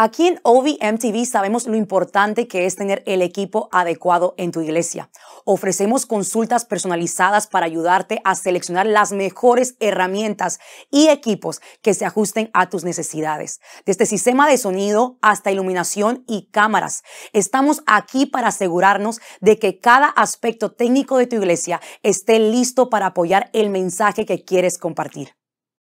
Aquí en OVMTV sabemos lo importante que es tener el equipo adecuado en tu iglesia. Ofrecemos consultas personalizadas para ayudarte a seleccionar las mejores herramientas y equipos que se ajusten a tus necesidades. Desde sistema de sonido hasta iluminación y cámaras. Estamos aquí para asegurarnos de que cada aspecto técnico de tu iglesia esté listo para apoyar el mensaje que quieres compartir.